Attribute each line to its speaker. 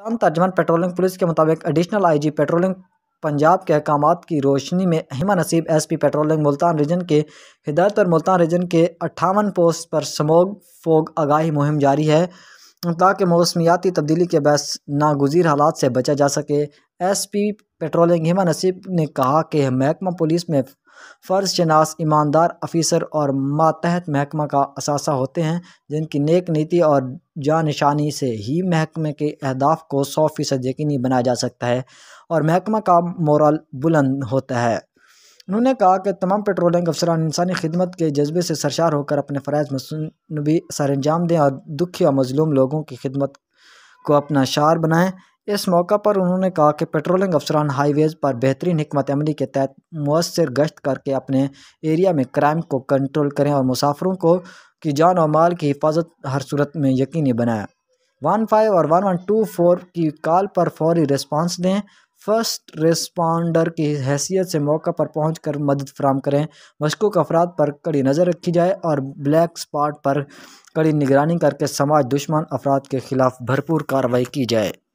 Speaker 1: तमाम तर्जमान patrolling police के मुताबिक एडिशनल आईजी पेट्रोलिंग पंजाब के अहकाम की रोशनी में अहिमा नसीब S P patrolling Multan region के हिदायत और मुल्तान रीजन के अट्ठावन पोस्ट पर समोग फोग आगाही मुहिम जारी है ताकि मौसमियाती तब्दीली के बस नागजीर हालात से बचा जा सके एसपी पेट्रोलिंग हिमा नसीब ने कहा कि महकमा पुलिस में फ़र्ज शनास ईमानदार अफ़ीसर और मातहत महकमा का असासा होते हैं जिनकी नेक नीति और जान निशानी से ही महकमे के अहदाफ को सौ फ़ीसद यकीनी बनाया जा सकता है और महकमा का मोरल बुलंद होता है उन्होंने कहा कि तमाम पेट्रोलिंग अफसरान इंसानी खिदमत के जज्बे से सरशार होकर अपने फ़रज़ मसनबी सर अंजाम दें और दुखी और मजलूम लोगों की खिदमत को अपना शार बनाएँ इस मौका पर उन्होंने कहा कि पेट्रोलिंग अफसरान हाईवेज़ पर बेहतरीन हमत अमली के तहत मवसर गश्त करके अपने एरिया में क्राइम को कंट्रोल करें और मुसाफरों को की जान और माल की हिफाजत हर सूरत में यकीनी बनाया वन फाइव और वन वन टू फोर की कॉल पर फौरी रिस्पांस दें फर्स्ट रिस्पॉन्डर की हैसियत से मौके पर पहुँच कर मदद फ्राहम करें मशकूक अफराद पर कड़ी नज़र रखी जाए और ब्लैक स्पॉट पर कड़ी निगरानी करके समाज दुश्मन अफराद के खिलाफ भरपूर कार्रवाई की जाए